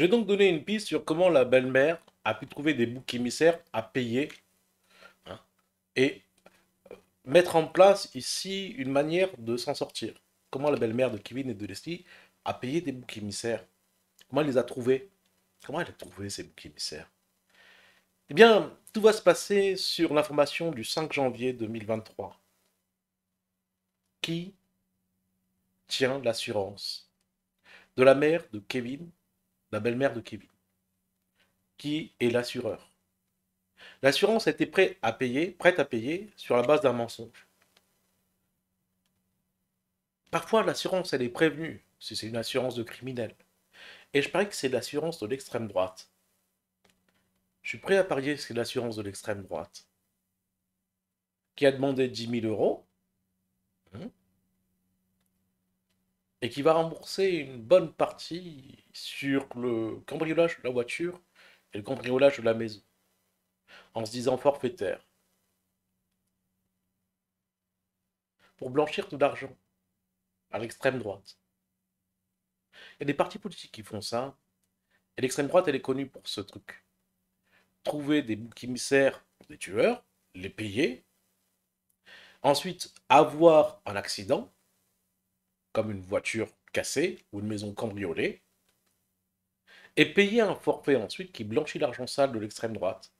Je vais donc donner une piste sur comment la belle-mère a pu trouver des boucs émissaires à payer hein, et euh, mettre en place ici une manière de s'en sortir. Comment la belle-mère de Kevin et de Leslie a payé des boucs émissaires Comment elle les a trouvés Comment elle a trouvé ces boucs émissaires Eh bien, tout va se passer sur l'information du 5 janvier 2023. Qui tient l'assurance de la mère de Kevin la belle-mère de Kevin, qui est l'assureur. L'assurance était prête à payer, prête à payer sur la base d'un mensonge. Parfois, l'assurance, elle est prévenue, si c'est une assurance de criminel. Et je parie que c'est l'assurance de l'extrême droite. Je suis prêt à parier que c'est l'assurance de l'extrême droite qui a demandé 10 000 euros. Hein, et qui va rembourser une bonne partie sur le cambriolage de la voiture et le cambriolage de la maison, en se disant forfaitaire, pour blanchir tout l'argent à l'extrême droite. Il y a des partis politiques qui font ça, et l'extrême droite, elle est connue pour ce truc. Trouver des boucs émissaires des tueurs, les payer, ensuite avoir un accident, une voiture cassée ou une maison cambriolée, et payer un forfait ensuite qui blanchit l'argent sale de l'extrême droite.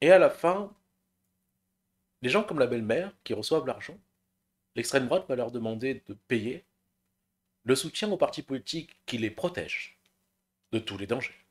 Et à la fin, les gens comme la belle-mère qui reçoivent l'argent, l'extrême droite va leur demander de payer le soutien aux partis politiques qui les protègent de tous les dangers.